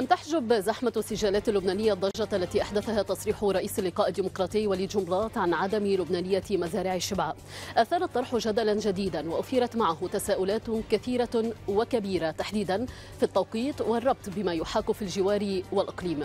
لم تحجب زحمة السجالات اللبنانية الضجة التي أحدثها تصريح رئيس اللقاء الديمقراطي وليد جمرات عن عدم لبنانية مزارع الشبع أثار الطرح جدلا جديدا وأثيرت معه تساؤلات كثيرة وكبيرة تحديدا في التوقيت والربط بما يحاك في الجوار والإقليم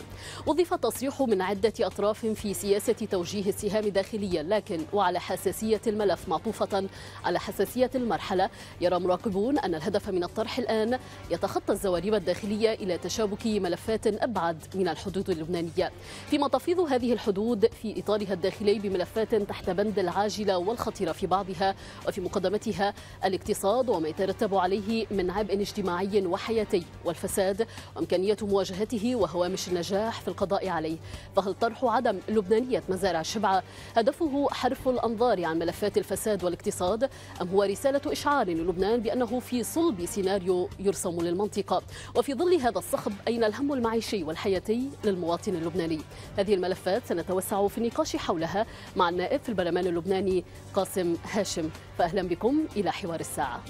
وظف التصريح من عدة أطراف في سياسة توجيه السهام داخليا لكن وعلى حساسية الملف معطوفة على حساسية المرحلة يرى مراقبون أن الهدف من الطرح الآن يتخطى الزواريب الداخلية إلى تشابك ملفات أبعد من الحدود اللبنانية فيما تفيض هذه الحدود في إطارها الداخلي بملفات تحت بند العاجلة والخطيرة في بعضها وفي مقدمتها الاقتصاد وما يترتب عليه من عبء اجتماعي وحياتي والفساد وإمكانية مواجهته وهوامش النجاح في القضاء عليه فهل طرح عدم لبنانية مزارع شبعة هدفه حرف الأنظار عن ملفات الفساد والاقتصاد أم هو رسالة إشعار للبنان بأنه في صلب سيناريو يرسم للمنطقة وفي ظل هذا الصخب أين الهم المعيشي والحياتي للمواطن اللبناني هذه الملفات سنتوسع في النقاش حولها مع النائب في البرلمان اللبناني قاسم هاشم فأهلا بكم إلى حوار الساعة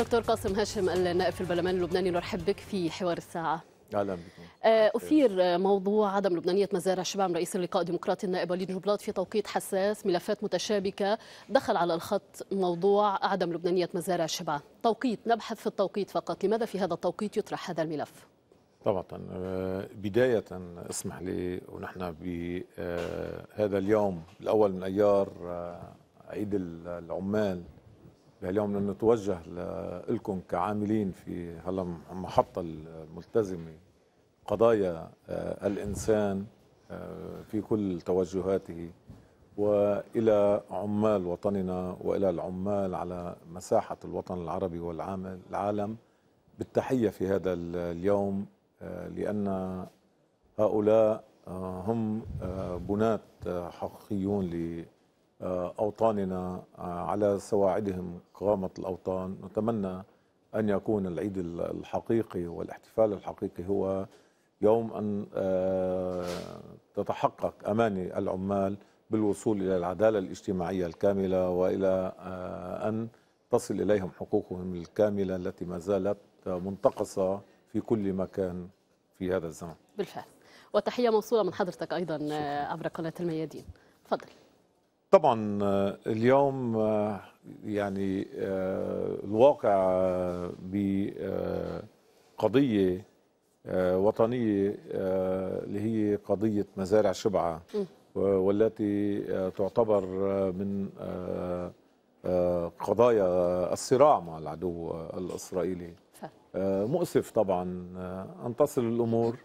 دكتور قاسم هاشم النائب في البرلمان اللبناني نرحب بك في حوار الساعة اهلا بكم آه، اثير موضوع عدم لبنانيه مزارع شبعم رئيس اللقاء الديمقراطي النائب وليد جبلاط في توقيت حساس ملفات متشابكه دخل على الخط موضوع عدم لبنانيه مزارع شبعم توقيت نبحث في التوقيت فقط لماذا في هذا التوقيت يطرح هذا الملف طبعا آه، بدايه اسمح لي ونحن بهذا آه، اليوم الاول من ايار عيد العمال اليوم نتوجه لكم كعاملين في هلا المحطة الملتزمة قضايا آه، الإنسان آه، في كل توجهاته وإلى عمال وطننا وإلى العمال على مساحة الوطن العربي العالم بالتحية في هذا اليوم آه، لأن هؤلاء هم بنات حقيقيون آه، أوطاننا آه، على سواعدهم قامة الأوطان نتمنى أن يكون العيد الحقيقي والاحتفال الحقيقي هو يوم أن آه، تتحقق أماني العمال بالوصول إلى العدالة الاجتماعية الكاملة وإلى أن تصل إليهم حقوقهم الكاملة التي ما زالت منتقصة في كل مكان في هذا الزمن بالفعل وتحية موصولة من حضرتك أيضا شكرا. عبر قناة الميادين تفضل طبعا آه، اليوم آه، يعني آه، الواقع بقضية وطنية اللي هي قضية مزارع شبعة والتي تعتبر من قضايا الصراع مع العدو الإسرائيلي مؤسف طبعا أن تصل الأمور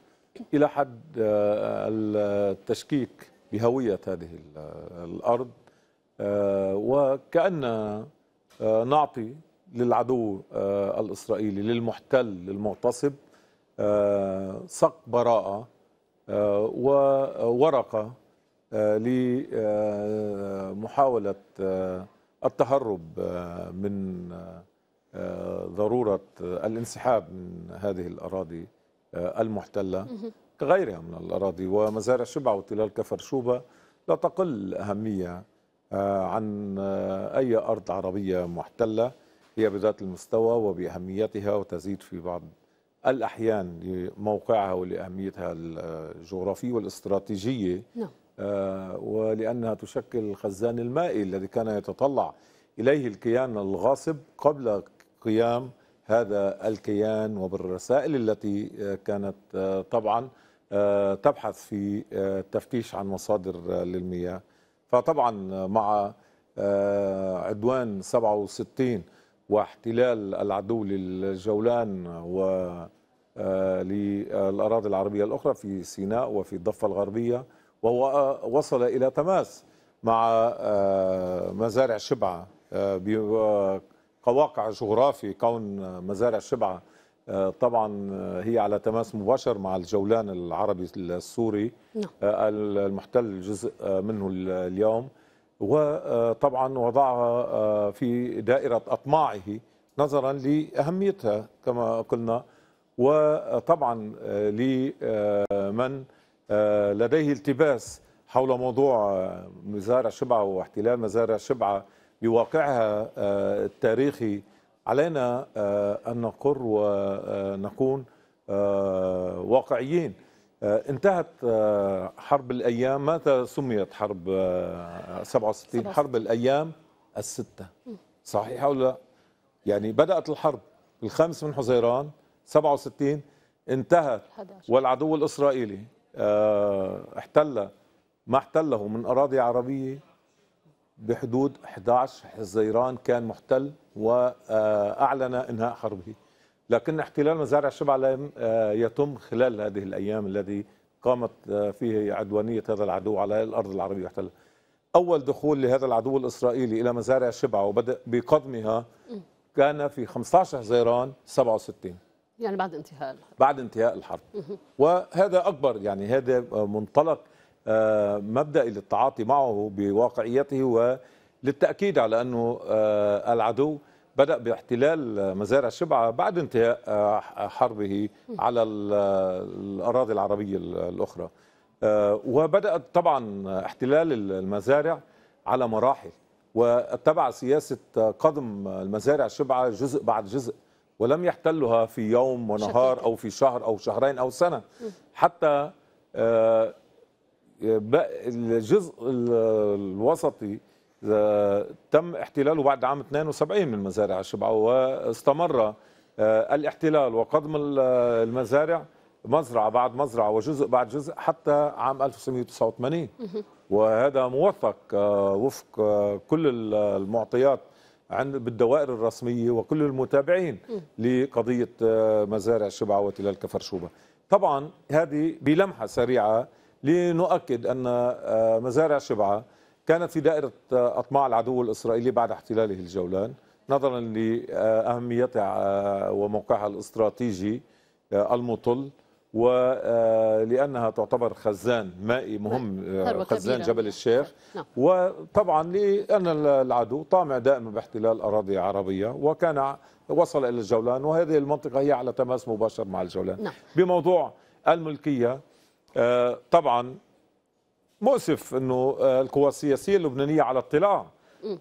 إلى حد التشكيك بهوية هذه الأرض آه، وكأن آه، نعطي للعدو آه، الإسرائيلي للمحتل للمغتصب صك براءة وورقة لمحاولة التهرب من ضرورة الانسحاب من هذه الأراضي المحتلة كغيرها من الأراضي ومزارع شبع وتلال كفر شوبة لا تقل أهمية آه، عن آه، أي أرض عربية محتلة هي بذات المستوى وبأهميتها وتزيد في بعض الأحيان لموقعها ولأهميتها الجغرافية والاستراتيجية نعم. آه، ولأنها تشكل الخزان المائي الذي كان يتطلع إليه الكيان الغاصب قبل قيام هذا الكيان وبالرسائل التي كانت طبعا آه، تبحث في آه، التفتيش عن مصادر آه، للمياه فطبعا مع عدوان 67 واحتلال العدو للجولان و للأراضي العربية الأخرى في سيناء وفي الضفة الغربية وهو وصل إلى تماس مع مزارع شبعة بقواقع جغرافي كون مزارع شبعة آه، طبعا آه، هي على تماس مباشر مع الجولان العربي السوري نعم. آه، المحتل جزء منه اليوم وطبعا وضعها في دائرة أطماعه نظرا لأهميتها كما قلنا وطبعا لمن لديه التباس حول موضوع مزارع شبعة واحتلال مزارع شبعة بواقعها التاريخي علينا آه، أن نقر ونكون آه، آه، واقعيين انتهت حرب الأيام ماذا سميت حرب 67 حرب الأيام الستة صحيح أو لا يعني بدأت الحرب الخامس من حزيران 67 انتهت والعدو الإسرائيلي احتل ما احتله من أراضي عربية بحدود 11 حزيران كان محتل وأعلن إنهاء حربه لكن احتلال مزارع شبع لم آه، يتم خلال هذه الأيام الذي قامت آه، فيه عدوانية هذا العدو على الأرض العربية المحتلة أول دخول لهذا العدو الإسرائيلي إلى مزارع شبع وبدأ بقضمها كان في 15 حزيران 67 يعني بعد انتهاء الحرب. بعد انتهاء الحرب وهذا أكبر يعني هذا منطلق آه، مبدئي للتعاطي معه بواقعيته و. للتأكيد على أنه آه، العدو بدأ باحتلال آه، مزارع شبعة بعد انتهاء آه، حربه على الأراضي العربية الأخرى وبدأت طبعا احتلال المزارع على مراحل واتبع سياسة قضم المزارع شبعة جزء بعد جزء ولم يحتلها في يوم ونهار أو في شهر أو شهرين أو سنة حتى الجزء الوسطي تم احتلاله بعد عام 72 من مزارع الشبعة واستمر آه، الاحتلال وقضم آه، المزارع مزرعة بعد مزرعة وجزء بعد جزء حتى عام 1989 وهذا موثق آه، وفق كل المعطيات عند بالدوائر الرسمية وكل المتابعين لقضية مزارع الشبعة وتلال كفرشوبة طبعا هذه بلمحة سريعة لنؤكد أن مزارع الشبعة كانت في دائرة آه، أطماع العدو الإسرائيلي بعد احتلاله الجولان نظرا لأهميتها آه، وموقعها الاستراتيجي آه، المطل ولأنها تعتبر خزان مائي مهم خزان جبل الشيخ نعم. وطبعا لأن العدو طامع دائما باحتلال أراضي عربية وكان وصل إلى الجولان وهذه المنطقة هي على تماس مباشر مع الجولان نعم. بموضوع الملكية طبعا مؤسف انه آه، القوى السياسيه اللبنانيه على اطلاع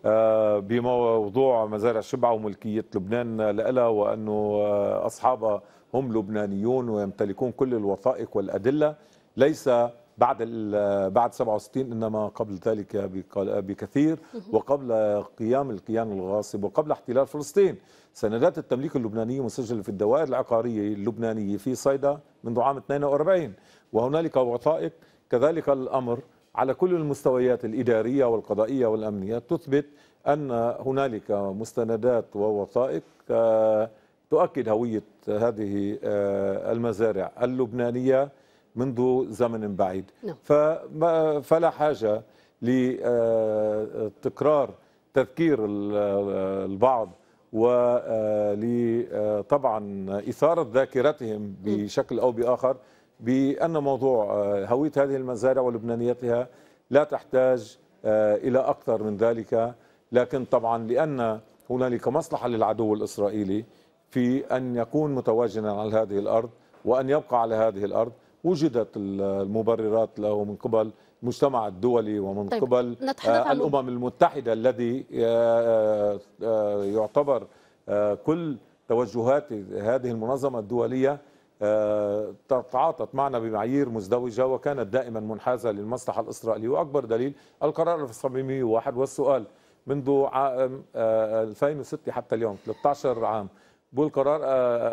آه، بموضوع مزارع شبعه وملكيه لبنان لها وانه آه، اصحابها هم لبنانيون ويمتلكون كل الوثائق والادله ليس بعد بعد 67 انما قبل ذلك بكثير وقبل قيام الكيان الغاصب وقبل احتلال فلسطين سندات التمليك اللبنانيه مسجله في الدوائر العقاريه اللبنانيه في صيدا منذ عام 42 وهنالك وثائق كذلك الأمر على كل المستويات الإدارية والقضائية والأمنية تثبت أن هنالك مستندات ووثائق آه، تؤكد هوية هذه آه، المزارع اللبنانية منذ زمن بعيد نعم. فلا حاجة لتكرار آه، تذكير البعض ولطبعا إثارة ذاكرتهم بشكل أو بآخر بأن موضوع آه، هوية هذه المزارع ولبنانيتها لا تحتاج آه، إلى أكثر من ذلك لكن طبعا لأن هنالك مصلحة للعدو الإسرائيلي في أن يكون متواجدا على هذه الأرض وأن يبقى على هذه الأرض وجدت المبررات له من قبل المجتمع الدولي ومن طيب قبل آه، الأمم المتحدة الذي يعتبر كل توجهات هذه المنظمة الدولية آه، تعاطت معنا بمعايير مزدوجة وكانت دائما منحازة للمصلحة الإسرائيلية وأكبر دليل القرار 1701 والسؤال منذ 2006 آه، آه، حتى اليوم 13 عام قرار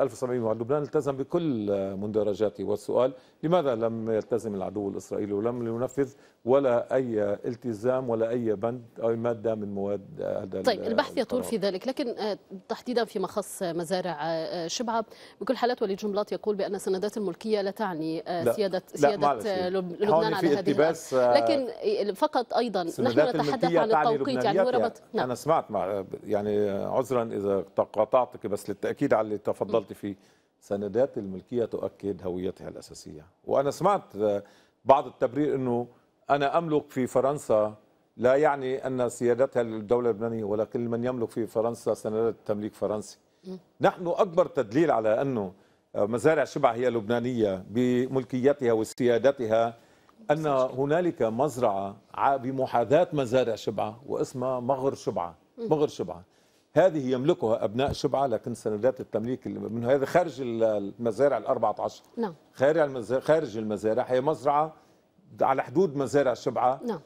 1700 آه، لبنان التزم بكل آه، مندرجاته والسؤال لماذا لم يلتزم العدو الإسرائيلي ولم ينفذ ولا أي التزام ولا أي بند أو مادة من مواد آه، هذا طيب البحث يطول في ذلك لكن تحديدا فيما خص مزارع شبعة بكل حالات وليد جملات يقول بأن سندات الملكية لا تعني لا سيادة, لا سيادة لبنان على هذه الأرض لكن فقط أيضا نحن نتحدث عن التوقيت يعني, ربط نعم. أنا سمعت مع يعني عذرا إذا قاطعتك بس للتأكيد بالتاكيد على اللي تفضلت فيه سندات الملكيه تؤكد هويتها الاساسيه وانا سمعت بعض التبرير انه انا املك في فرنسا لا يعني ان سيادتها للدوله اللبنانيه ولكن من يملك في فرنسا سندات تمليك فرنسي نحن اكبر تدليل على انه مزارع شبع هي لبنانيه بملكيتها وسيادتها ان هنالك مزرعه بمحاذاه مزارع شبعه واسمها مغر شبعه مغر شبعه هذه يملكها ابناء شبعه لكن سندات التمليك اللي من هذا خارج المزارع ال 14 نعم خارج المزارع خارج المزارع هي مزرعه على حدود مزارع شبعه نعم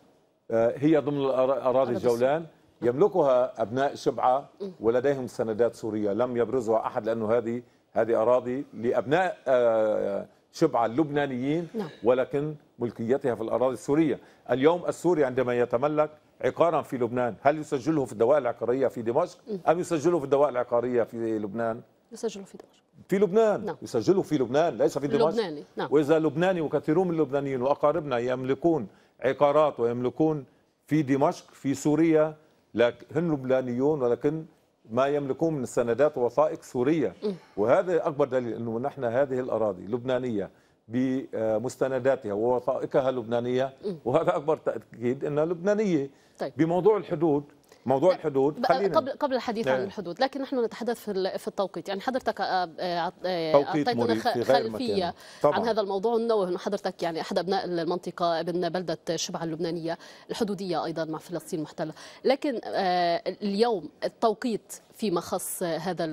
آه، هي ضمن اراضي الجولان نعم. يملكها ابناء شبعه ولديهم سندات سوريه لم يبرزها احد لانه هذه هذه اراضي لابناء آه، شبعه اللبنانيين نعم. ولكن ملكيتها في الاراضي السوريه اليوم السوري عندما يتملك عقارا في لبنان هل يسجله في الدوائر العقارية في دمشق أم يسجله في الدوائر العقارية في لبنان يسجله في دمشق في لبنان نعم. يسجله في لبنان ليس في دمشق لبناني. نعم. وإذا لبناني وكثيرون من اللبنانيين وأقاربنا يملكون عقارات ويملكون في دمشق في سوريا لكن هن لبنانيون ولكن ما يملكون من السندات ووثائق سورية وهذا أكبر دليل أنه نحن هذه الأراضي لبنانية بمستنداتها ووثائقها اللبنانيه وهذا اكبر تاكيد انها لبنانيه طيب. بموضوع الحدود موضوع الحدود خلينا قبل قبل الحديث نعم. عن الحدود لكن نحن نتحدث في في التوقيت يعني حضرتك آه، آه، آه، اعطيتنا خلفيه عن هذا الموضوع ننوه انه حضرتك يعني احد ابناء المنطقه ابن بلده شبعه اللبنانيه الحدوديه ايضا مع فلسطين المحتله لكن اليوم التوقيت فيما خص هذا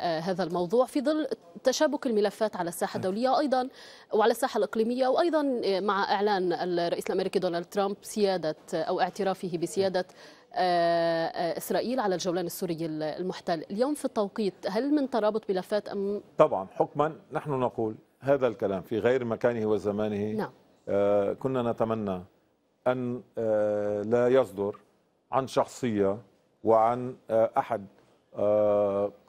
هذا الموضوع في ظل تشابك الملفات على الساحه نعم. الدوليه ايضا وعلى الساحه الاقليميه وايضا مع اعلان الرئيس الامريكي دونالد ترامب سياده او اعترافه بسياده نعم. آه، آه، إسرائيل على الجولان السوري المحتل اليوم في التوقيت هل من ترابط ملفات أم طبعا حكما نحن نقول هذا الكلام في غير مكانه وزمانه نعم. آه، كنا نتمنى أن لا يصدر عن شخصية وعن أحد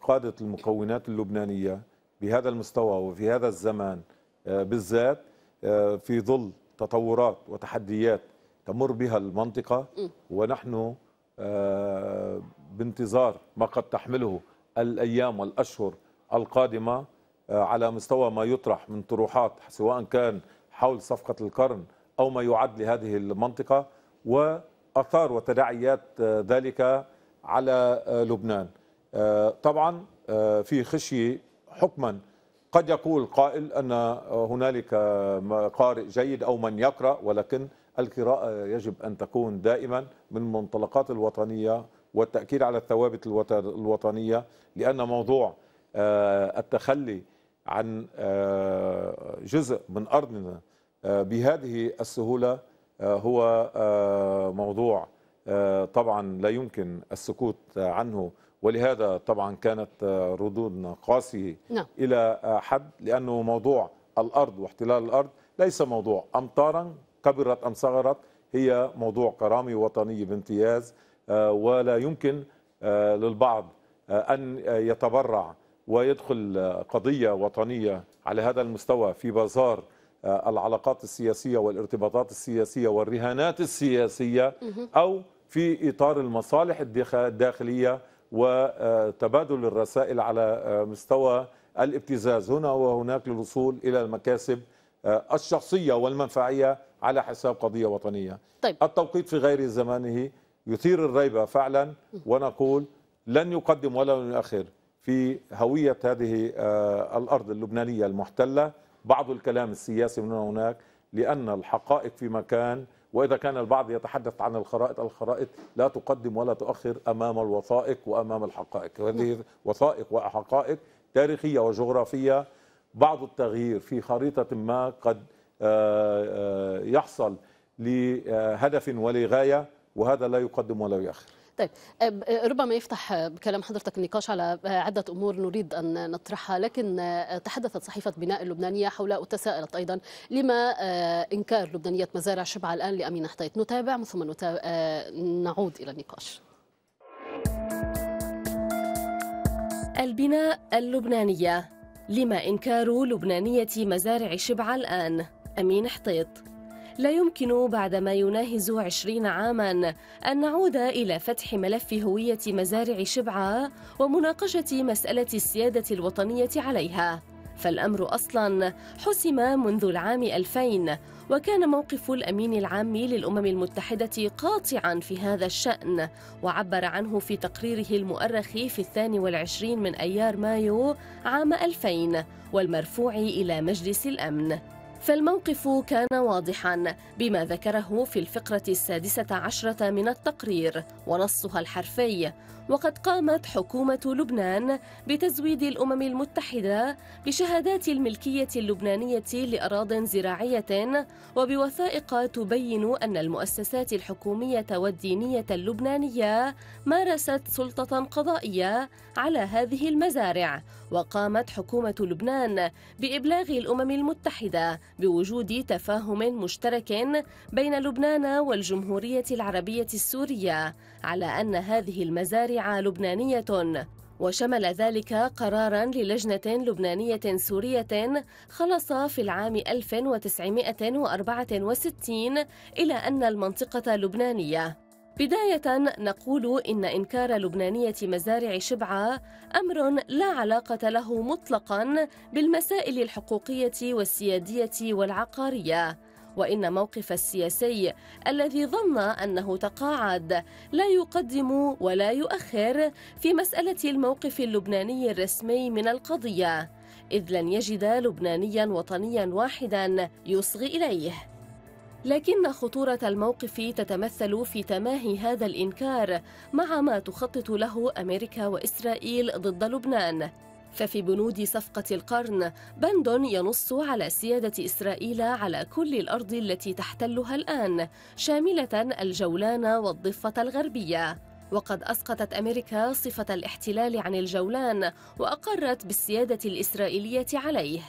قادة المكونات اللبنانية بهذا المستوى وفي هذا الزمان بالذات في ظل تطورات وتحديات تمر بها المنطقة ونحن آه، بانتظار ما قد تحمله الأيام والأشهر القادمة آه، على مستوى ما يطرح من طروحات سواء كان حول صفقة القرن أو ما يعد لهذه المنطقة وأثار وتداعيات آه، ذلك على لبنان طبعا في خشية حكما قد يقول قائل أن هنالك قارئ جيد أو من يقرأ ولكن القراءة يجب أن تكون دائما من منطلقات الوطنية والتأكيد على الثوابت الوطنية لأن موضوع آه، التخلي عن آه، جزء من أرضنا آه، بهذه السهولة هو موضوع طبعا لا يمكن السكوت عنه ولهذا طبعا كانت ردودنا قاسية نعم. إلى حد لأنه موضوع الأرض واحتلال الأرض ليس موضوع أمطارا كبرت أم صغرت هي موضوع كرامة وطنية بامتياز آه، ولا يمكن آه، للبعض آه، أن يتبرع ويدخل قضية وطنية على هذا المستوى في بازار العلاقات السياسية والارتباطات السياسية والرهانات السياسية أو في إطار المصالح الداخلية وتبادل الرسائل على مستوى الابتزاز هنا وهناك للوصول إلى المكاسب آه، الشخصية والمنفعية على حساب قضية وطنية طيب. التوقيت في غير زمانه يثير الريبة فعلا ونقول لن يقدم ولا يؤخر في هوية هذه آه، الأرض اللبنانية المحتلة بعض الكلام السياسي من هناك لأن الحقائق في مكان وإذا كان البعض يتحدث عن الخرائط الخرائط لا تقدم ولا تؤخر أمام الوثائق وأمام الحقائق هذه نعم. وثائق وحقائق تاريخية وجغرافية بعض التغيير في خريطة ما قد آه، آه، يحصل لهدف ولغاية وهذا لا يقدم ولا يؤخر طيب آه، ربما يفتح كلام حضرتك النقاش على عدة أمور نريد أن نطرحها لكن تحدثت صحيفة بناء اللبنانية حول وتساءلت أيضا لما إنكار لبنانية مزارع شبعة الآن لأمين حطيت نتابع ثم نتابع نعود إلى النقاش البناء اللبنانية لما إنكار لبنانية مزارع شبعة الآن؟ أمين حطيط لا يمكن بعد ما يناهز عشرين عاما أن نعود إلى فتح ملف هوية مزارع شبعة ومناقشة مسألة السيادة الوطنية عليها فالأمر أصلا حسم منذ العام 2000 وكان موقف الأمين العام للأمم المتحدة قاطعا في هذا الشأن وعبر عنه في تقريره المؤرخ في الثاني والعشرين من أيار مايو عام 2000 والمرفوع إلى مجلس الأمن فالموقف كان واضحا بما ذكره في الفقرة السادسة عشرة من التقرير ونصها الحرفي وقد قامت حكومة لبنان بتزويد الأمم المتحدة بشهادات الملكية اللبنانية لأراض زراعية وبوثائق تبين أن المؤسسات الحكومية والدينية اللبنانية مارست سلطة قضائية على هذه المزارع وقامت حكومة لبنان بإبلاغ الأمم المتحدة بوجود تفاهم مشترك بين لبنان والجمهورية العربية السورية على أن هذه المزارع لبنانية وشمل ذلك قرارا للجنة لبنانية سورية خلص في العام 1964 إلى أن المنطقة لبنانية بداية نقول إن إنكار لبنانية مزارع شبعة أمر لا علاقة له مطلقا بالمسائل الحقوقية والسيادية والعقارية وإن موقف السياسي الذي ظن أنه تقاعد لا يقدم ولا يؤخر في مسألة الموقف اللبناني الرسمي من القضية إذ لن يجد لبنانيا وطنيا واحدا يصغي إليه لكن خطورة الموقف تتمثل في تماهي هذا الإنكار مع ما تخطط له أمريكا وإسرائيل ضد لبنان ففي بنود صفقة القرن بند ينص على سيادة إسرائيل على كل الأرض التي تحتلها الآن شاملة الجولان والضفة الغربية وقد أسقطت أمريكا صفة الاحتلال عن الجولان وأقرت بالسيادة الإسرائيلية عليه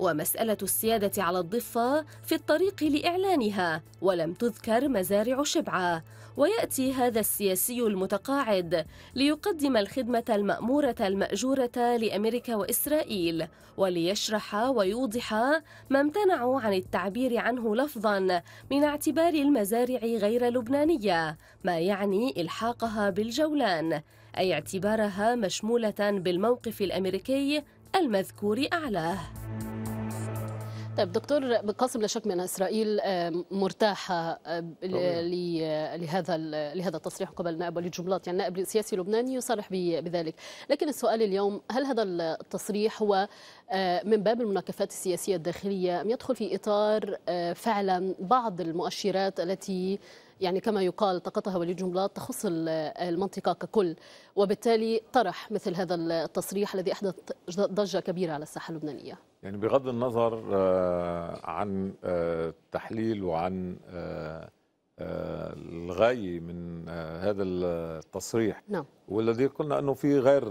ومسألة السيادة على الضفة في الطريق لإعلانها ولم تذكر مزارع شبعة ويأتي هذا السياسي المتقاعد ليقدم الخدمة المأمورة المأجورة لأمريكا وإسرائيل وليشرح ويوضح ما امتنعوا عن التعبير عنه لفظا من اعتبار المزارع غير لبنانية ما يعني إلحاقها بالجولان أي اعتبارها مشمولة بالموقف الأمريكي المذكور أعلاه طيب دكتور قاسم لا شك من اسرائيل آه، مرتاحه آه، لهذا لهذا التصريح قبل نائب وليد جملاط يعني نائب سياسي لبناني يصرح بذلك لكن السؤال اليوم هل هذا التصريح هو آه، من باب المناكفات السياسيه الداخليه ام يدخل في اطار فعلا بعض المؤشرات التي يعني كما يقال طاقتها جمبلاط تخص المنطقة ككل وبالتالي طرح مثل هذا التصريح الذي أحدث ضجة كبيرة على الساحة اللبنانية يعني بغض النظر آه، عن التحليل آه، وعن آه، الغاية من هذا التصريح نعم. والذي قلنا أنه في غير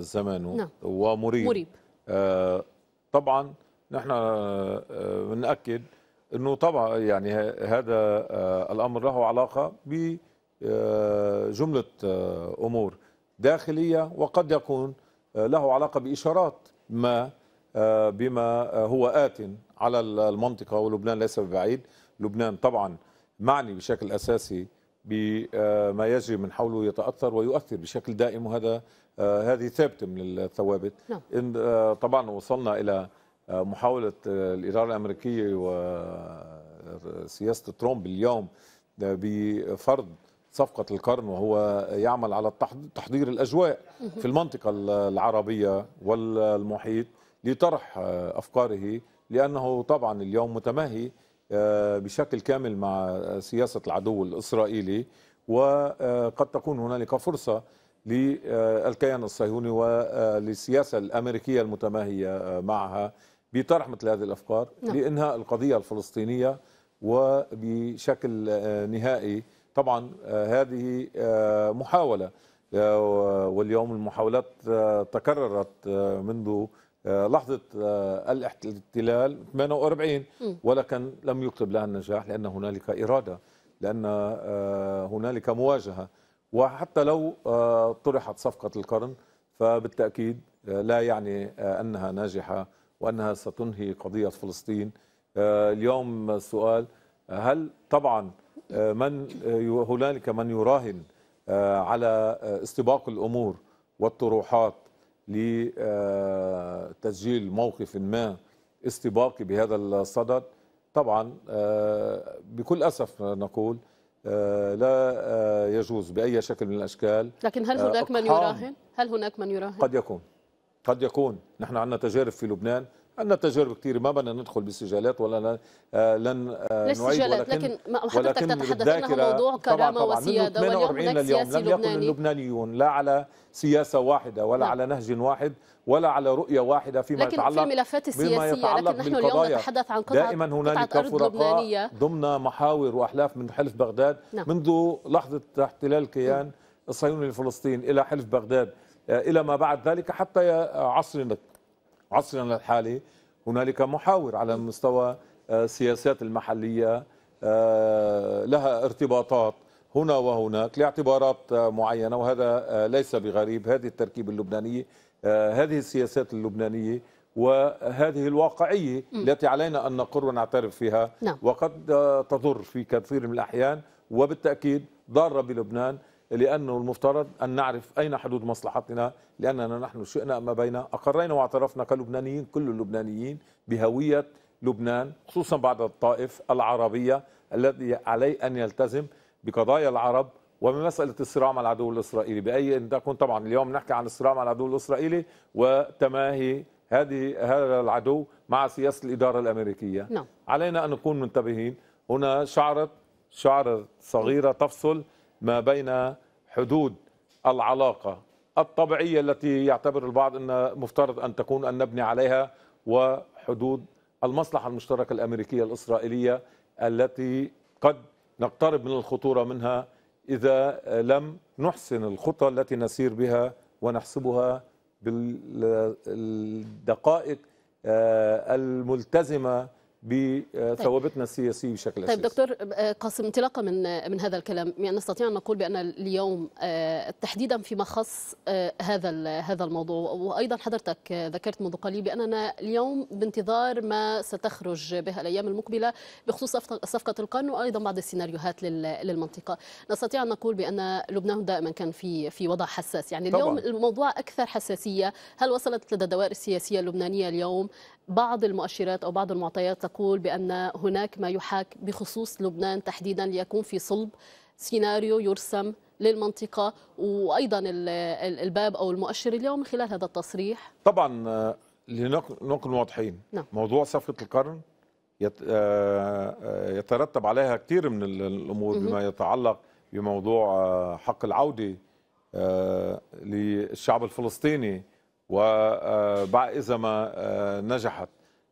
زمانه نعم. ومريب مريب. طبعا نحن بنأكد انه طبعا يعني هذا آه، الامر له علاقه بجمله آه، آه، امور داخليه وقد يكون له علاقه باشارات ما بما هو ات على المنطقه ولبنان ليس ببعيد لبنان طبعا معني بشكل اساسي بما يجري من حوله يتاثر ويؤثر بشكل دائم وهذا هذه ثابته من الثوابت نعم. طبعا وصلنا الى محاولة آه، الإدارة الأمريكية وسياسة ترامب اليوم آه، بفرض صفقة القرن وهو يعمل على تحضير الأجواء في المنطقة العربية والمحيط لطرح آه، أفكاره لأنه طبعا اليوم متماهي بشكل كامل مع سياسة العدو الإسرائيلي وقد تكون هنالك فرصة للكيان الصهيوني وللسياسة الأمريكية المتماهية معها بطرح مثل هذه الافكار نعم. لانهاء القضيه الفلسطينيه وبشكل نهائي طبعا آه، هذه آه، محاوله آه، واليوم المحاولات تكررت منذ لحظه الاحتلال 48 ولكن لم يكتب لها النجاح لان هنالك اراده لان هنالك مواجهه وحتى لو طرحت صفقه القرن فبالتاكيد لا يعني انها ناجحه وأنها ستنهي قضية فلسطين آه، اليوم السؤال هل طبعا آه، من آه، هنالك من يراهن على استباق الأمور والطروحات لتسجيل موقف ما استباقي بهذا الصدد طبعا بكل أسف نقول لا يجوز بأي شكل من الأشكال لكن هل هناك من يراهن؟ هل هناك من يراهن؟ قد يكون قد يكون نحن عندنا تجارب في لبنان عندنا تجارب كثير ما بدنا ندخل بسجالات ولا آه، لن آه، نعيد ولكن لكن حضرتك تتحدث انه موضوع كرامه وسياده واليوم هناك اليوم لم يكن اللبنانيون لا على سياسه واحده ولا نعم. على نهج واحد ولا على رؤيه واحده فيما لكن يتعلق في الملفات السياسيه يتعلق لكن نحن اليوم نتحدث عن قطعه دائما هنالك فرقاء ضمن محاور واحلاف من حلف بغداد نعم. منذ لحظه احتلال كيان الصهيوني الفلسطيني الى حلف بغداد إلى ما بعد ذلك حتى عصرنا عصرنا الحالي هنالك محاور على مستوى آه، السياسات المحلية آه، لها ارتباطات هنا وهناك لاعتبارات آه، معينة وهذا ليس بغريب هذه التركيبة اللبنانية هذه السياسات اللبنانية وهذه الواقعية التي علينا أن نقر ونعترف فيها نعم. وقد تضر في كثير من الأحيان وبالتأكيد ضارة بلبنان لأنه المفترض أن نعرف أين حدود مصلحتنا لأننا نحن شئنا ما بين أقرينا واعترفنا كلبنانيين كل اللبنانيين بهوية لبنان خصوصا بعد الطائف العربية الذي عليه أن يلتزم بقضايا العرب وبمسألة الصراع مع العدو الإسرائيلي بأي إن تكون طبعا اليوم نحكي عن الصراع مع العدو الإسرائيلي وتماهي هذه هذا العدو مع سياسة الإدارة الأمريكية نعم. علينا أن نكون منتبهين هنا شعرة شعرة صغيرة تفصل ما بين حدود العلاقة الطبيعية التي يعتبر البعض أن مفترض أن تكون أن نبني عليها وحدود المصلحة المشتركة الأمريكية الإسرائيلية التي قد نقترب من الخطورة منها إذا لم نحسن الخطى التي نسير بها ونحسبها بالدقائق آه، الملتزمة بثوابتنا طيب. السياسيه بشكل اساسي. طيب دكتور آه، قاسم انطلاقا من آه، من هذا الكلام يعني نستطيع ان نقول بان اليوم آه، تحديدا فيما خص هذا هذا الموضوع وايضا حضرتك ذكرت منذ قليل باننا اليوم بانتظار ما ستخرج به الايام المقبله بخصوص صفقه القرن وايضا بعض السيناريوهات للمنطقه، نستطيع ان نقول بان لبنان دائما كان في في وضع حساس، يعني اليوم طبعا. الموضوع اكثر حساسيه، هل وصلت لدى الدوائر السياسيه اللبنانيه اليوم بعض المؤشرات أو بعض المعطيات تقول بأن هناك ما يحاك بخصوص لبنان تحديدا ليكون في صلب سيناريو يرسم للمنطقة وأيضا الباب أو المؤشر اليوم من خلال هذا التصريح طبعا آه، لنكن واضحين نعم. موضوع صفقة القرن آه، آه، يترتب عليها كثير من الأمور بما يتعلق بموضوع حق العودة للشعب الفلسطيني إذا ما آه، نجحت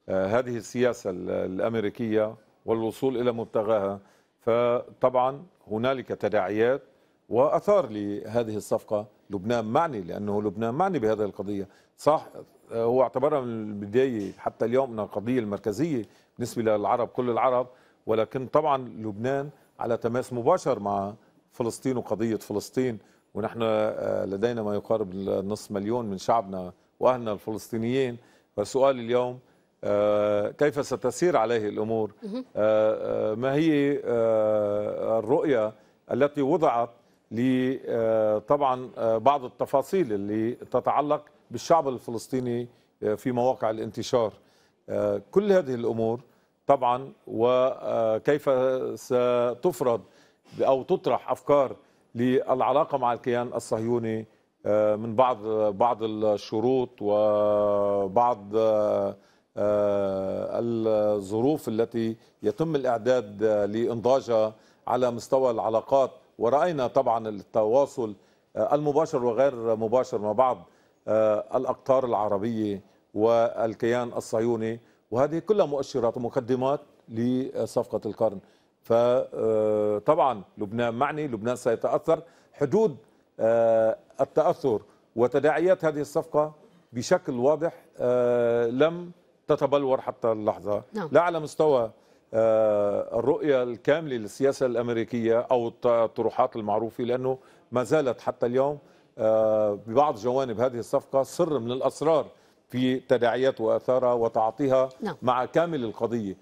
آه، هذه السياسة الأمريكية والوصول إلى مبتغاها فطبعا هنالك تداعيات وأثار لهذه الصفقة لبنان معني لأنه لبنان معني بهذه القضية صح آه، هو اعتبرها من البداية حتى اليوم أنها القضية المركزية بالنسبة للعرب كل العرب ولكن طبعا لبنان على تماس مباشر مع فلسطين وقضية فلسطين ونحن آه، لدينا ما يقارب النصف مليون من شعبنا واهلنا الفلسطينيين فسؤال اليوم آه، كيف ستسير عليه الامور؟ آه، ما هي الرؤيه التي وضعت طبعا بعض التفاصيل اللي تتعلق بالشعب الفلسطيني في مواقع الانتشار كل هذه الامور طبعا وكيف ستفرض او تطرح افكار للعلاقه مع الكيان الصهيوني آه، من بعض بعض الشروط وبعض آه، آه، الظروف التي يتم الاعداد لانضاجها على مستوى العلاقات وراينا طبعا التواصل المباشر وغير مباشر مع بعض الاقطار العربيه والكيان الصهيوني وهذه كلها مؤشرات ومقدمات لصفقه القرن فطبعا آه، لبنان معني لبنان سيتأثر حدود آه، التأثر وتداعيات هذه الصفقة بشكل واضح آه، لم تتبلور حتى اللحظة نعم. لا على مستوى الرؤية الكاملة للسياسة الأمريكية أو الطروحات المعروفة لأنه ما زالت حتى اليوم ببعض جوانب هذه الصفقة سر من الأسرار في تداعيات وآثارها وتعاطيها نعم. مع كامل القضية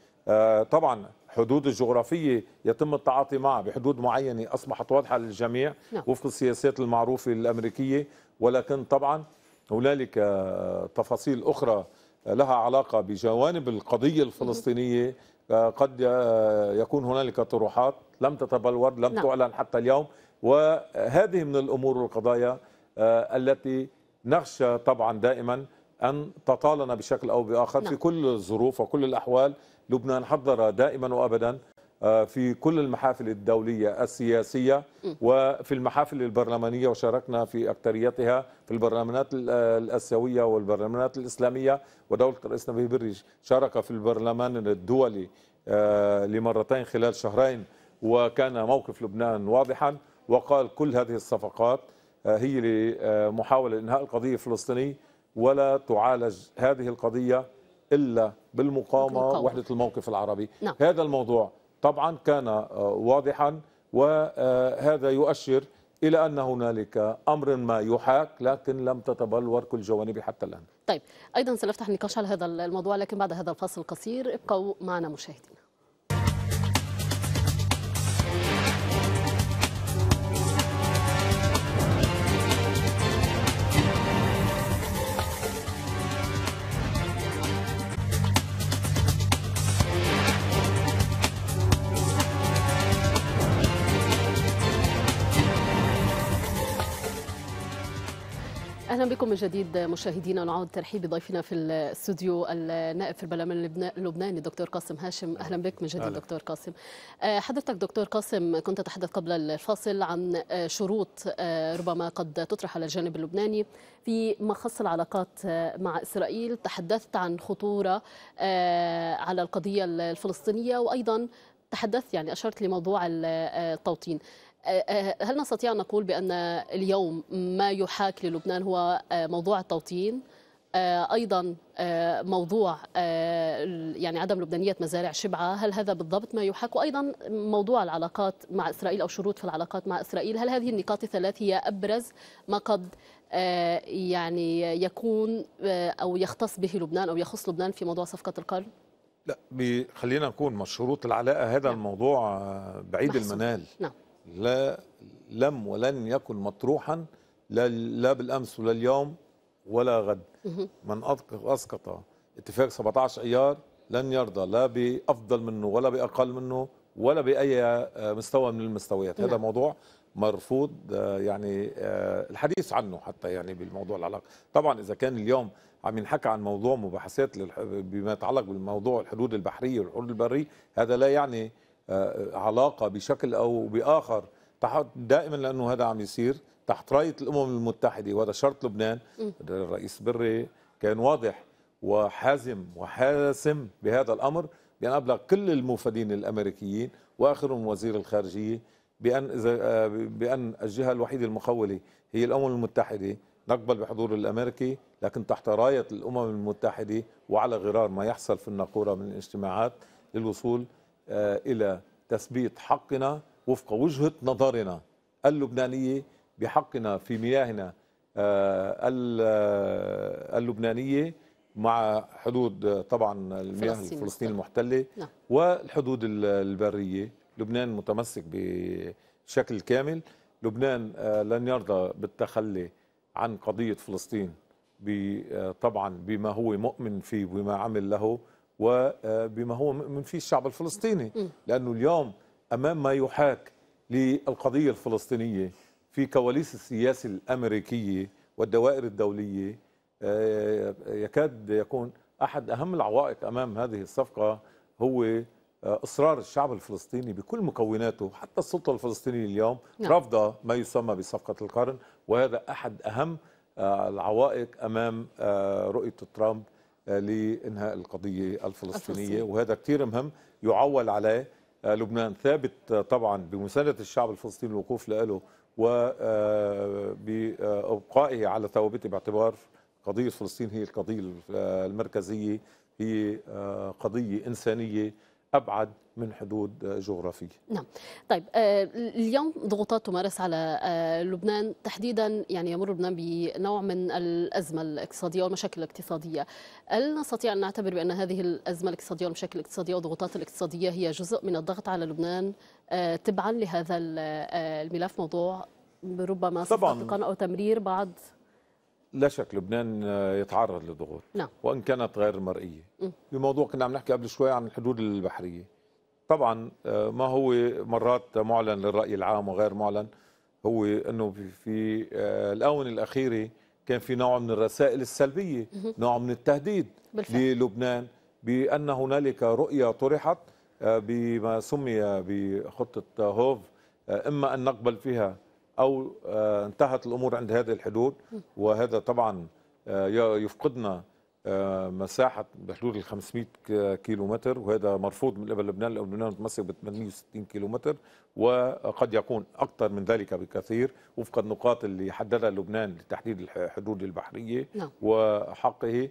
طبعا حدود الجغرافية يتم التعاطي معها بحدود معينة أصبحت واضحة للجميع نعم. وفق السياسات المعروفة الأمريكية ولكن طبعا هنالك آه، تفاصيل أخرى لها علاقة بجوانب القضية الفلسطينية آه، قد آه، يكون هنالك طروحات لم تتبلور لم نعم. تعلن حتى اليوم وهذه من الأمور والقضايا التي نخشى طبعا دائما أن تطالنا بشكل أو بآخر نعم. في كل الظروف وكل الأحوال لبنان حضر دائما وابدا آه، في كل المحافل الدولية السياسية وفي المحافل البرلمانية وشاركنا في أكثريتها في البرلمانات الأسيوية والبرلمانات الإسلامية ودولة الرئيس نبيه شارك في البرلمان الدولي آه، لمرتين خلال شهرين وكان موقف لبنان واضحا وقال كل هذه الصفقات آه، هي لمحاولة إنهاء القضية الفلسطينية ولا تعالج هذه القضية إلا بالمقاومة وحدة الموقف العربي نعم. هذا الموضوع طبعا كان آه، واضحا وهذا آه، يؤشر إلى أن هنالك أمر ما يحاك لكن لم تتبلور كل جوانبه حتى الآن طيب أيضا سنفتح النقاش على هذا الموضوع لكن بعد هذا الفاصل القصير ابقوا معنا مشاهدينا اهلا بكم من جديد مشاهدينا نعود ترحيب بضيفنا في الاستوديو النائب في البرلمان اللبناني الدكتور قاسم هاشم اهلا بك من جديد أهلا. دكتور قاسم آه، حضرتك دكتور قاسم كنت تتحدث قبل الفاصل عن آه، شروط آه، ربما قد تطرح على الجانب اللبناني فيما خص العلاقات مع اسرائيل تحدثت عن خطوره على القضيه الفلسطينيه وايضا تحدثت يعني اشرت لموضوع التوطين آه، آه، هل نستطيع أن نقول بأن اليوم ما يحاك للبنان هو آه، موضوع التوطين ايضا موضوع يعني عدم لبنانيه مزارع شبعه، هل هذا بالضبط ما يحاك؟ وايضا موضوع العلاقات مع اسرائيل او شروط في العلاقات مع اسرائيل، هل هذه النقاط الثلاث هي ابرز ما قد يعني يكون او يختص به لبنان او يخص لبنان في موضوع صفقه القرن؟ لا خلينا نكون شروط العلاقه هذا نعم. الموضوع بعيد محسوب. المنال نعم لا لم ولن يكن مطروحا لا, لا بالامس ولا اليوم ولا غد من اسقط اتفاق 17 ايار لن يرضى لا بافضل منه ولا باقل منه ولا باي مستوى من المستويات هذا نعم. موضوع مرفوض يعني آه، الحديث عنه حتى يعني بالموضوع العلاقه طبعا اذا كان اليوم عم ينحكى عن موضوع مباحثات بما يتعلق بالموضوع الحدود البحريه والحدود البريه هذا لا يعني آه، علاقه بشكل او باخر تحت دائما لانه هذا عم يصير تحت رايه الامم المتحده وهذا شرط لبنان الرئيس بري كان واضح وحازم وحاسم بهذا الامر بان ابلغ كل الموفدين الامريكيين واخرهم وزير الخارجيه بان اذا آه، بان الجهه الوحيده المخوله هي الامم المتحده نقبل بحضور الامريكي لكن تحت رايه الامم المتحده وعلى غرار ما يحصل في الناقوره من الاجتماعات للوصول آه، إلى تثبيت حقنا وفق وجهة نظرنا اللبنانية بحقنا في مياهنا آه، آه، اللبنانية مع حدود طبعا المياه الفلسطينية المحتلة نعم. والحدود البرية لبنان متمسك بشكل كامل لبنان لن يرضى بالتخلي عن قضية فلسطين طبعا بما هو مؤمن فيه وما عمل له وبما هو مؤمن فيه الشعب الفلسطيني لأنه اليوم أمام ما يحاك للقضية الفلسطينية في كواليس السياسة الأمريكية والدوائر الدولية آه، يكاد يكون أحد أهم العوائق أمام هذه الصفقة هو آه، اصرار الشعب الفلسطيني بكل مكوناته حتى السلطه الفلسطينيه اليوم نعم. رافضه ما يسمى بصفقه القرن وهذا احد اهم آه، العوائق امام رؤيه ترامب لإنهاء القضية الفلسطينية وهذا كثير مهم يعول عليه آه، لبنان ثابت آه، طبعا بمساندة الشعب الفلسطيني الوقوف له وبإبقائه آه، على ثوابته باعتبار قضية فلسطين هي القضية المركزية هي قضية إنسانية ابعد من حدود جغرافية نعم طيب آه، اليوم ضغوطات تمارس على آه، لبنان تحديدا يعني يمر لبنان بنوع من الأزمة الاقتصادية والمشاكل الاقتصادية هل نستطيع أن نعتبر بأن هذه الأزمة الاقتصادية والمشاكل الاقتصادية والضغوطات الاقتصادية هي جزء من الضغط على لبنان تبعا آه، لهذا الملف موضوع ربما صفقة أو تمرير بعض لا شك لبنان يتعرض لضغوط نعم. وان كانت غير مرئيه بموضوع كنا عم نحكي قبل شوي عن الحدود البحريه طبعا آه، ما هو مرات معلن للراي العام وغير معلن هو انه في آه، الاونه الاخيره كان في نوع من الرسائل السلبيه نوع من التهديد بالفعل. للبنان بان هنالك رؤيه طرحت آه، بما سمي بخطه هوف اما ان نقبل فيها أو آه، انتهت الأمور عند هذه الحدود وهذا طبعا آه، يفقدنا آه، مساحة بحدود ال 500 كيلو متر وهذا مرفوض من قبل لبنان لأن لبنان متمسك ب 860 كيلو متر وقد يكون أكثر من ذلك بكثير وفق النقاط اللي حددها لبنان لتحديد الحدود البحرية نعم. وحقه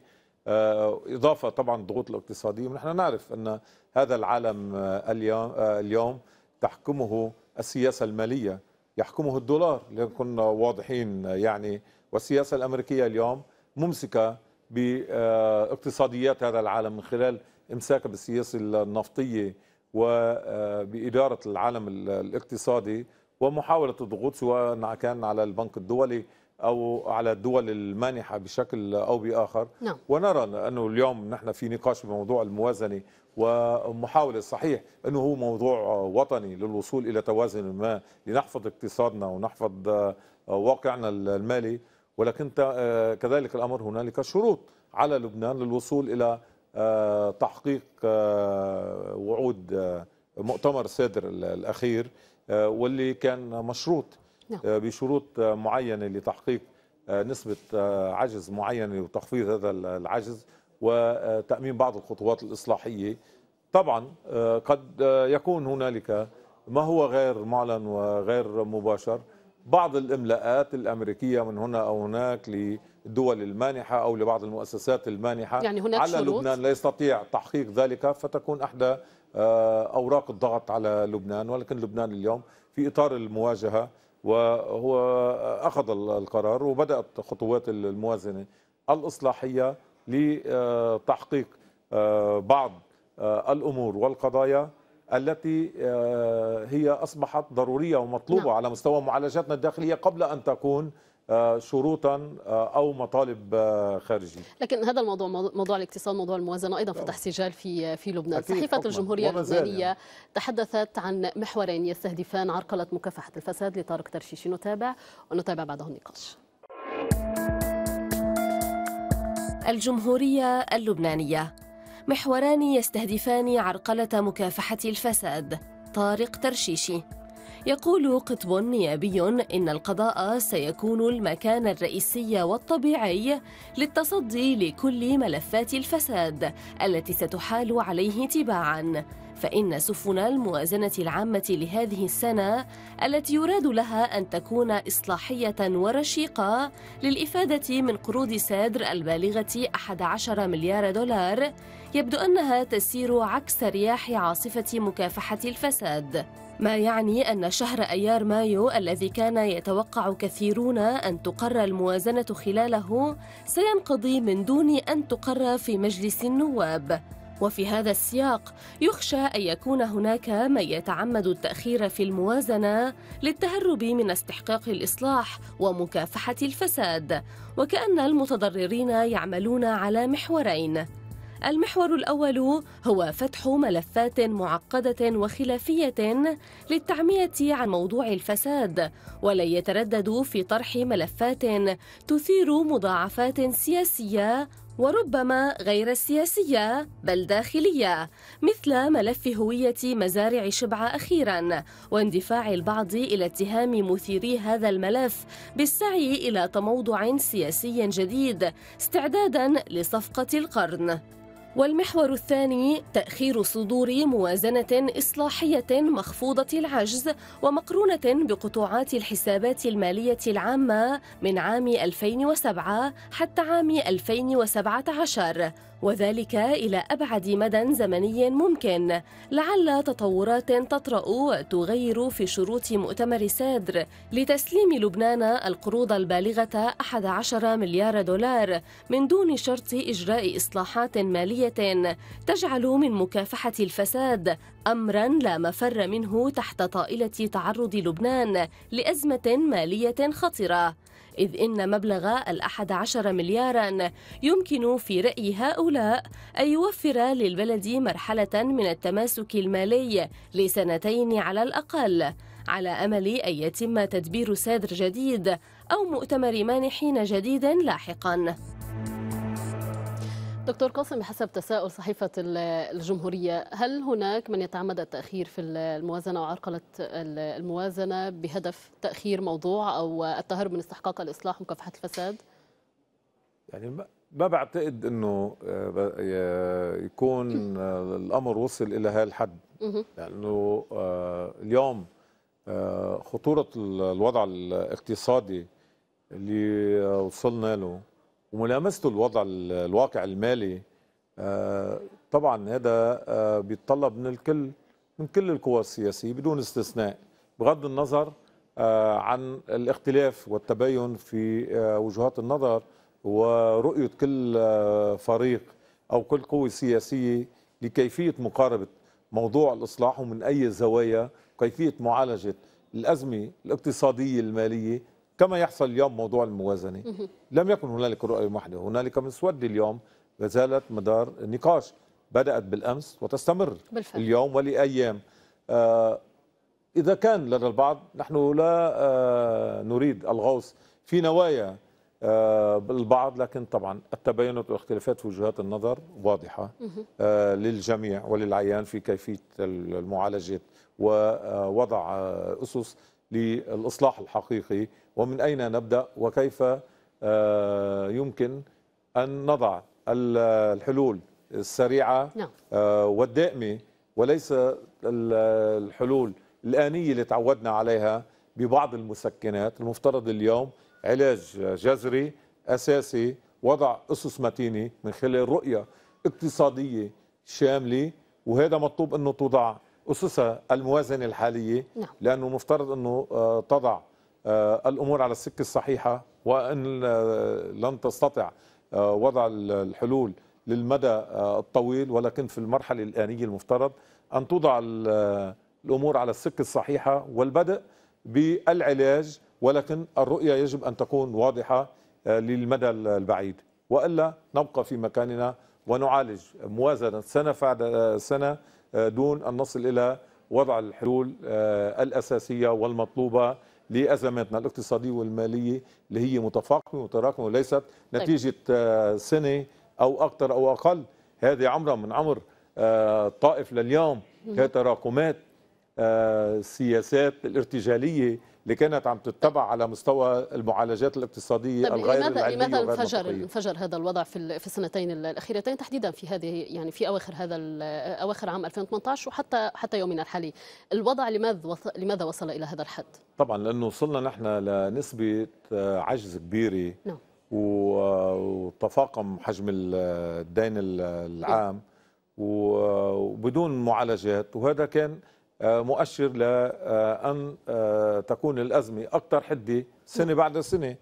إضافة طبعا الضغوط الاقتصادية ونحن نعرف أن هذا العالم اليوم تحكمه السياسة المالية يحكمه الدولار لنكن واضحين يعني والسياسة الأمريكية اليوم ممسكة باقتصاديات هذا العالم من خلال إمساكها بالسياسة النفطية وبإدارة العالم الاقتصادي ومحاولة الضغوط سواء كان على البنك الدولي أو على الدول المانحة بشكل أو بآخر نعم. ونرى أنه اليوم نحن في نقاش بموضوع الموازنة ومحاولة صحيح أنه هو موضوع وطني للوصول إلى توازن ما لنحفظ اقتصادنا ونحفظ آه، واقعنا المالي ولكن آه، كذلك الأمر هنالك شروط على لبنان للوصول إلى آه، تحقيق وعود مؤتمر سادر الأخير واللي كان مشروط نعم. بشروط معينة لتحقيق نسبة عجز معينة وتخفيض هذا العجز وتأمين بعض الخطوات الإصلاحية طبعا آه، قد آه، يكون هنالك ما هو غير معلن وغير مباشر بعض الإملاءات الأمريكية من هنا أو هناك للدول المانحة أو لبعض المؤسسات المانحة يعني هناك على شروط؟ لبنان لا يستطيع تحقيق ذلك فتكون أحدى آه، أوراق الضغط على لبنان ولكن لبنان اليوم في إطار المواجهة وهو أخذ القرار وبدأت خطوات الموازنة الإصلاحية لتحقيق آه، بعض آه، الأمور والقضايا التي آه، هي أصبحت ضرورية ومطلوبة نعم. على مستوى معالجتنا الداخلية قبل أن تكون شروطا او مطالب خارجيه. لكن هذا الموضوع موضوع الاقتصاد موضوع الموازنه ايضا فتح نعم. سجال في في لبنان، صحيفه الجمهوريه اللبنانيه يعني. تحدثت عن محورين يستهدفان عرقله مكافحه الفساد لطارق ترشيشي نتابع ونتابع بعده النقاش. الجمهورية اللبنانية محوران يستهدفان عرقلة مكافحة الفساد طارق ترشيشي يقول قطب نيابي إن القضاء سيكون المكان الرئيسي والطبيعي للتصدي لكل ملفات الفساد التي ستحال عليه تباعاً فإن سفن الموازنة العامة لهذه السنة التي يراد لها أن تكون إصلاحية ورشيقة للإفادة من قروض سادر البالغة 11 مليار دولار يبدو أنها تسير عكس رياح عاصفة مكافحة الفساد ما يعني أن شهر أيار مايو الذي كان يتوقع كثيرون أن تقر الموازنة خلاله سينقضي من دون أن تقر في مجلس النواب وفي هذا السياق يخشى أن يكون هناك من يتعمد التأخير في الموازنة للتهرب من استحقاق الإصلاح ومكافحة الفساد وكأن المتضررين يعملون على محورين المحور الأول هو فتح ملفات معقدة وخلافية للتعمية عن موضوع الفساد ولن يترددوا في طرح ملفات تثير مضاعفات سياسية وربما غير السياسية بل داخلية مثل ملف هوية مزارع شبعة أخيرا واندفاع البعض إلى اتهام مثيري هذا الملف بالسعي إلى تموضع سياسي جديد استعدادا لصفقة القرن والمحور الثاني تأخير صدور موازنة إصلاحية مخفوضة العجز ومقرونة بقطوعات الحسابات المالية العامة من عام 2007 حتى عام 2017 وذلك إلى أبعد مدى زمني ممكن لعل تطورات تطرأ وتغير في شروط مؤتمر سادر لتسليم لبنان القروض البالغة 11 مليار دولار من دون شرط إجراء إصلاحات مالية تجعل من مكافحة الفساد أمرا لا مفر منه تحت طائلة تعرض لبنان لأزمة مالية خطرة إذ إن مبلغ الأحد عشر مليارا يمكن في رأي هؤلاء أن يوفر للبلد مرحلة من التماسك المالي لسنتين على الأقل على أمل أن يتم تدبير سادر جديد أو مؤتمر مانحين جديد لاحقاً دكتور قاسم بحسب تساؤل صحيفة الجمهورية هل هناك من يتعمد التأخير في الموازنة وعرقلة الموازنة بهدف تأخير موضوع أو التهرب من استحقاق الإصلاح ومكافحة الفساد؟ يعني ما بعتقد انه آه، يكون آه، الامر وصل الى هالحد لانه آه، اليوم خطوره الوضع الاقتصادي اللي وصلنا له وملامسته الوضع الواقع المالي آه، طبعا هذا آه، بيتطلب من الكل من كل القوى السياسيه بدون استثناء بغض النظر آه، عن الاختلاف والتباين في وجهات النظر ورؤيه كل فريق او كل قوه سياسيه لكيفيه مقاربه موضوع الاصلاح ومن اي زوايا وكيفيه معالجه الازمه الاقتصاديه الماليه كما يحصل اليوم موضوع الموازنه لم يكن هنالك رؤيه واحده هنالك مسوده اليوم لازالت مدار نقاش بدات بالامس وتستمر بالفعل. اليوم ولايام آه اذا كان لدى البعض نحن لا آه نريد الغوص في نوايا آه البعض لكن طبعا التباينات والاختلافات في وجهات النظر واضحه آه للجميع وللعيان في كيفيه المعالجه ووضع آه، آه، اسس للإصلاح الحقيقي ومن أين نبدأ وكيف آه، يمكن أن نضع الحلول السريعة نعم. آه، والدائمة وليس الحلول الآنية اللي تعودنا عليها ببعض المسكنات المفترض اليوم علاج جذري أساسي وضع أسس متينة من خلال رؤية اقتصادية شاملة وهذا مطلوب أنه توضع أسسها الموازنة الحالية نعم. لأنه مفترض أنه آه، تضع آه، الأمور على السكة الصحيحة وأن آه، لن تستطع وضع الحلول للمدى الطويل ولكن في المرحلة الآنية المفترض أن توضع الأمور على السكة الصحيحة والبدء بالعلاج ولكن الرؤية يجب أن تكون واضحة للمدى البعيد وإلا نبقى في مكاننا ونعالج موازنة سنة بعد سنة آه، دون أن نصل إلى وضع الحلول آه، الأساسية والمطلوبة لأزمتنا الاقتصادية والمالية اللي هي متفاقمة وتراكمه وليست طيب. نتيجة آه، سنة أو أكثر أو أقل هذه عمرة من عمر الطائف لليوم هي تراكمات السياسات الارتجاليه اللي كانت عم تتبع على مستوى المعالجات الاقتصاديه طيب الغير لماذا العلميه لماذا انفجر انفجر هذا الوضع في في السنتين الاخيرتين تحديدا في هذه يعني في اواخر هذا اواخر عام 2018 وحتى حتى يومنا الحالي الوضع لماذا لماذا وصل الى هذا الحد طبعا لانه وصلنا نحن لنسبه آه، عجز كبيره نعم آه، وتفاقم حجم الدين العام إيه. آه، وبدون معالجات وهذا كان آه، مؤشر لأن آه، آه، تكون الأزمة أكثر حدة سنة نعم. بعد سنة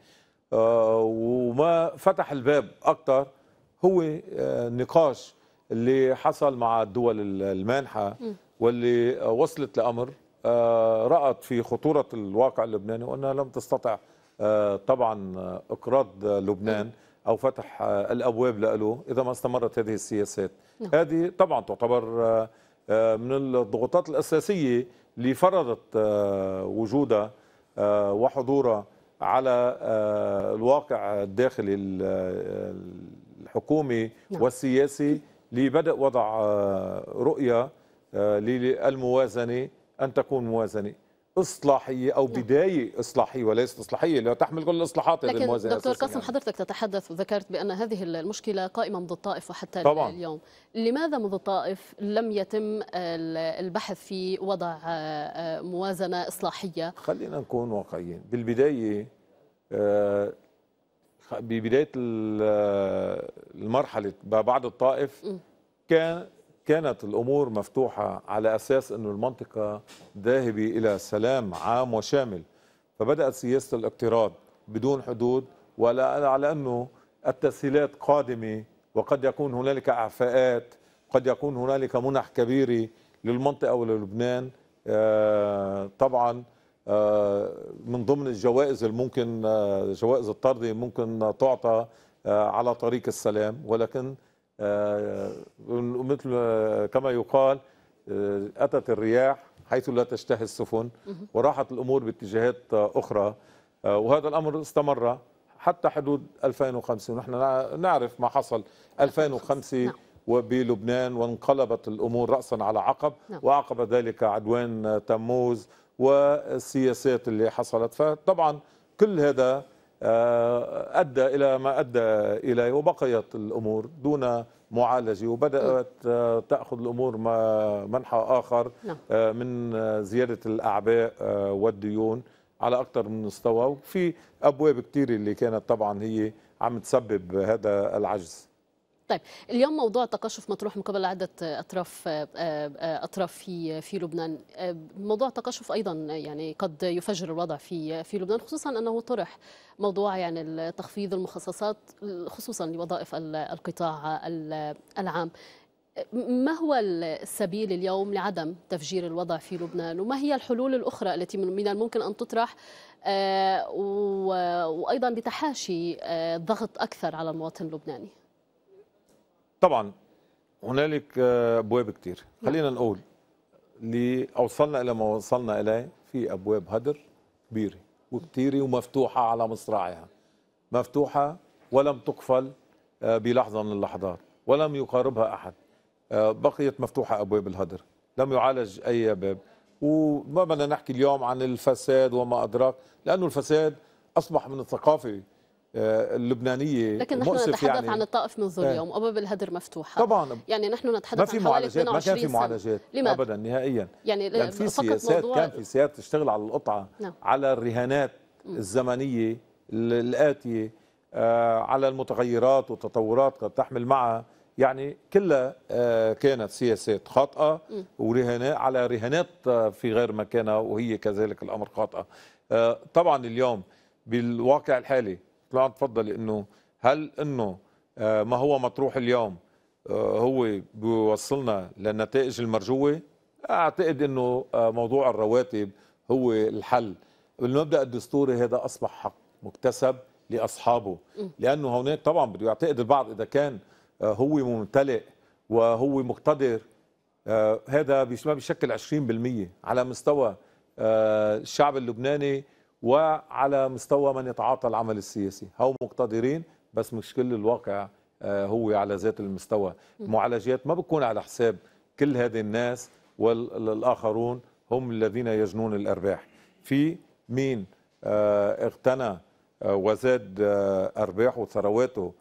وما فتح الباب أكثر هو النقاش اللي حصل مع الدول المانحة واللي وصلت لأمر رأت في خطورة الواقع اللبناني وأنها لم تستطع طبعا إقراض لبنان نعم. أو فتح الأبواب له إذا ما استمرت هذه السياسات نعم. هذه طبعا تعتبر آه، من الضغوطات الأساسية اللي فرضت آه، وجودها آه، وحضورها على الواقع الداخلي الحكومي نعم. والسياسي لبدء وضع رؤية للموازنة أن تكون موازنة اصلاحيه او نعم. بدايه اصلاحيه وليست اصلاحيه لا تحمل كل الاصلاحات هذه الموازنه دكتور قاسم يعني. حضرتك تتحدث ذكرت بان هذه المشكله قائمه منذ الطائف وحتى طبعا. اليوم لماذا منذ الطائف لم يتم البحث في وضع آه، آه، موازنه اصلاحيه خلينا نكون واقعيين بالبدايه آه، ببدايه المرحله بعد الطائف كان كانت الامور مفتوحه على اساس انه المنطقه ذاهبه الى سلام عام وشامل فبدات سياسه الاقتراض بدون حدود ولا على انه التسهيلات قادمه وقد يكون هنالك اعفاءات قد يكون هنالك منح كبيره للمنطقه وللبنان آه، طبعا آه، من ضمن الجوائز الممكن آه، جوائز الطرد ممكن تعطى على طريق السلام ولكن آه، مثل كما يقال آه، أتت الرياح حيث لا تشتهي السفن وراحت الأمور باتجاهات آه، أخرى وهذا الأمر استمر حتى حدود 2005 ونحن نعرف ما حصل 2005 نعم. وبلبنان وانقلبت الأمور رأسا على عقب نعم. وعقب ذلك عدوان تموز والسياسات اللي حصلت فطبعا كل هذا آه، ادى الى ما ادى اليه وبقيت الامور دون معالجه وبدات آه، تاخذ الامور منحى اخر نعم. آه، من زياده الاعباء والديون على اكثر من مستوى وفي ابواب كثيره اللي كانت طبعا هي عم تسبب هذا العجز طيب اليوم موضوع التقشف مطروح من قبل عده اطراف آه، آه، آه، اطراف في في لبنان موضوع التقشف ايضا يعني قد يفجر الوضع في في لبنان خصوصا انه طرح موضوع يعني تخفيض المخصصات خصوصا لوظائف القطاع العام ما هو السبيل اليوم لعدم تفجير الوضع في لبنان وما هي الحلول الأخرى التي من الممكن أن تطرح وأيضا لتحاشي ضغط أكثر على المواطن اللبناني طبعا هنالك آه، ابواب كتير نعم. خلينا نقول اللي اوصلنا الى ما وصلنا اليه في ابواب هدر كبيره وكتيره ومفتوحه على مصراعيها مفتوحه ولم تقفل آه، بلحظه من اللحظات ولم يقاربها احد آه، بقيت مفتوحه ابواب الهدر لم يعالج اي باب وما بدنا نحكي اليوم عن الفساد وما ادراك لانه الفساد اصبح من الثقافه آه، اللبنانيه لكن نحن نتحدث يعني عن الطائف منذ آه. اليوم وباب الهدر مفتوحه طبعا يعني نحن نتحدث ما في عن معالجات ما كان في معالجات لماذا؟ ابدا نهائيا يعني كان في سياسات كان في سياسات تشتغل على القطعه نعم. على الرهانات الزمنيه الاتيه آه على المتغيرات والتطورات قد تحمل معها يعني كلها آه كانت سياسات خاطئه ورهانات على رهانات آه، في غير مكانها وهي كذلك الامر خاطئه آه طبعا اليوم بالواقع الحالي طلعت تفضلي انه هل انه آه، ما هو مطروح اليوم آه، هو بيوصلنا للنتائج المرجوه اعتقد انه آه، موضوع الرواتب هو الحل المبدا الدستوري هذا اصبح حق مكتسب لاصحابه لانه هناك طبعا بده يعتقد البعض اذا كان هو ممتلئ وهو مقتدر هذا ما بيشكل 20% على مستوى الشعب اللبناني وعلى مستوى من يتعاطى العمل السياسي هو مقتدرين بس مش كل الواقع آه، هو على ذات المستوى المعالجات ما بتكون على حساب كل هذه الناس والآخرون هم الذين يجنون الأرباح في مين اغتنى آه، آه، وزاد أرباحه وثرواته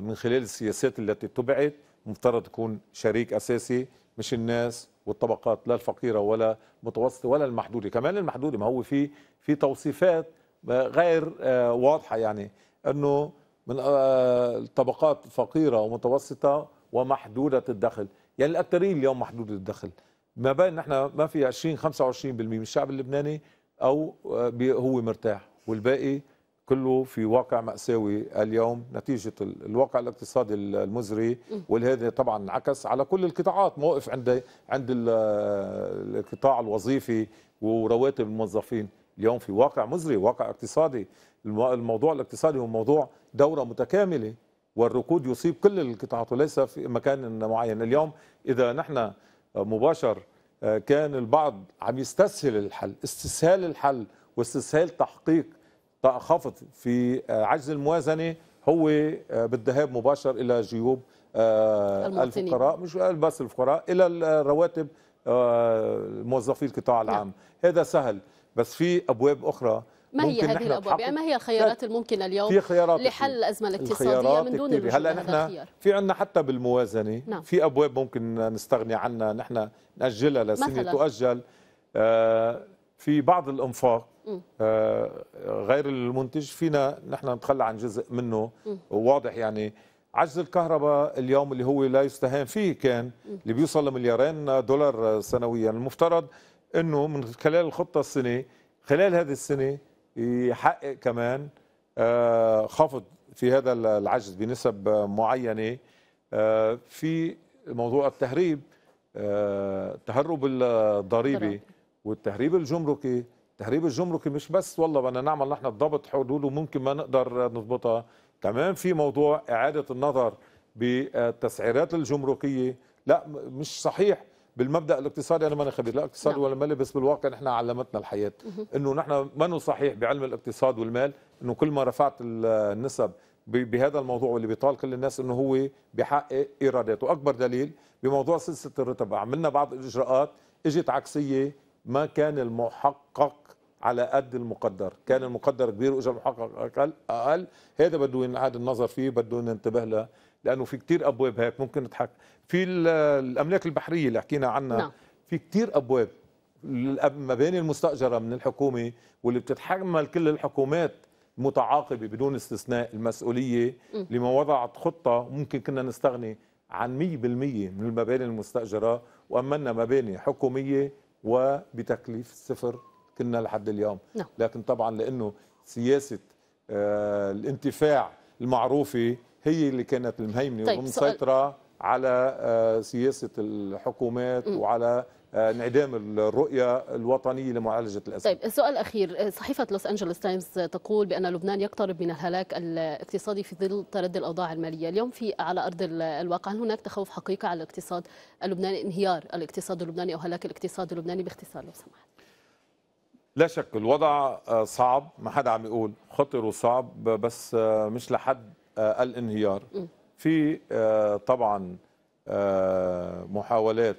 من خلال السياسات التي اتبعت مفترض تكون شريك أساسي مش الناس والطبقات لا الفقيره ولا المتوسطه ولا المحدوده كمان المحدوده ما هو في في توصيفات غير آه، واضحه يعني انه من الطبقات آه، فقيره ومتوسطه ومحدوده الدخل يعني الاكثريه اليوم محدوده الدخل ما بين نحن ما في 20 25% من الشعب اللبناني او آه، هو مرتاح والباقي كله في واقع مأساوي اليوم نتيجة الواقع الاقتصادي المزري وهذا طبعا انعكس على كل القطاعات موقف عند عند القطاع الوظيفي ورواتب الموظفين اليوم في واقع مزري واقع اقتصادي الموضوع الاقتصادي هو موضوع دورة متكاملة والركود يصيب كل القطاعات وليس في مكان معين اليوم إذا نحن مباشر آه، كان البعض عم يستسهل الحل استسهال الحل واستسهال تحقيق خفض في آه، عجز الموازنه هو آه، بالذهاب مباشر الى جيوب آه، الفقراء مش بس الفقراء الى الرواتب موظفي القطاع نعم. العام نعم. هذا سهل بس في ابواب اخرى ما هي هذه الابواب يعني ما هي الخيارات الممكنه اليوم في خيارات لحل الازمه الاقتصاديه من دون هلا نحن في عندنا حتى بالموازنه نعم. في ابواب ممكن نستغني عنها نحن ناجلها لسنه تؤجل آه في بعض الانفاق آه، غير المنتج فينا نحن نتخلى عن جزء منه وواضح يعني عجز الكهرباء اليوم اللي هو لا يستهان فيه كان اللي بيوصل لمليارين دولار سنويا المفترض انه من خلال الخطه السنه خلال هذه السنه يحقق كمان آه، خفض في هذا العجز بنسب معينه آه، في موضوع التهريب تهرب الضريبي والتهريب الجمركي تهريب الجمركي مش بس والله بدنا نعمل نحن الضبط حدود ممكن ما نقدر نضبطها كمان في موضوع إعادة النظر بالتسعيرات الجمركية لا مش صحيح بالمبدا الاقتصادي انا ماني خبير لا اقتصاد نعم. ولا مالي بس بالواقع نحن علمتنا الحياه انه نحن ما صحيح بعلم الاقتصاد والمال انه كل ما رفعت النسب بهذا الموضوع واللي بيطال كل الناس انه هو بحقق ايرادات واكبر دليل بموضوع سلسله الرتب عملنا بعض الاجراءات اجت عكسيه ما كان المحقق على قد المقدر كان المقدر كبير واجى المحقق اقل اقل هذا بده ينعاد النظر فيه بده ننتبه له لانه في كتير ابواب هيك ممكن نضحك في الاملاك البحريه اللي حكينا عنها نعم. في كتير ابواب المباني المستاجره من الحكومه واللي بتتحمل كل الحكومات متعاقبه بدون استثناء المسؤوليه لما وضعت خطه ممكن كنا نستغني عن 100% من المباني المستاجره وامنا مباني حكوميه وبتكليف الصفر كنا لحد اليوم لا. نعم. لكن طبعا لانه سياسه آه الانتفاع المعروفه هي اللي كانت المهيمنه طيب ومسيطره على آه سياسه الحكومات م. وعلى آه، انعدام الرؤيه الوطنيه لمعالجه الازمه. طيب السؤال الاخير آه، صحيفه لوس انجلوس تايمز تقول بان لبنان يقترب من الهلاك الاقتصادي في ظل تردي الاوضاع الماليه، اليوم في على ارض الواقع هل هناك تخوف حقيقي على الاقتصاد اللبناني انهيار الاقتصاد اللبناني او هلاك الاقتصاد اللبناني باختصار لو سمحت؟ لا شك الوضع آه، صعب ما حدا عم يقول خطر وصعب بس مش لحد الانهيار في طبعا محاولات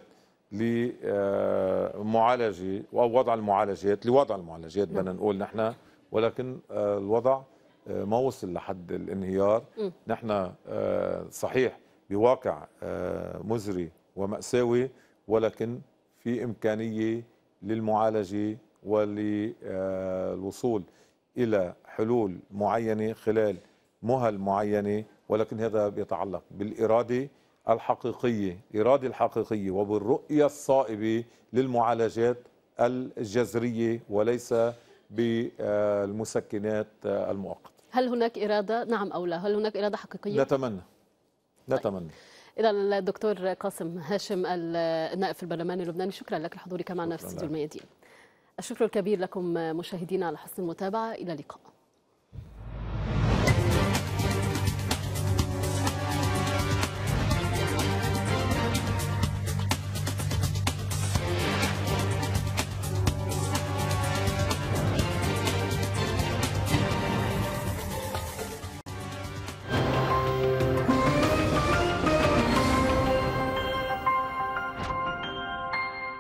لمعالجه او وضع المعالجات لوضع المعالجات بدنا نعم. نقول نحن ولكن آه، الوضع آه، ما وصل لحد الانهيار نحن آه، صحيح بواقع مزري ومأساوي ولكن في إمكانية للمعالجة وللوصول إلى حلول معينة خلال مهل معينة ولكن هذا يتعلق بالإرادة الحقيقية إرادة الحقيقية وبالرؤية الصائبة للمعالجات الجذرية وليس بالمسكنات المؤقتة هل هناك إرادة نعم أو لا هل هناك إرادة حقيقية نتمنى طيب. نتمنى طيب. إذا الدكتور قاسم هاشم النائب في البرلمان اللبناني شكرا لك لحضورك معنا في استديو الميادين الشكر الكبير لكم مشاهدينا على حسن المتابعة إلى اللقاء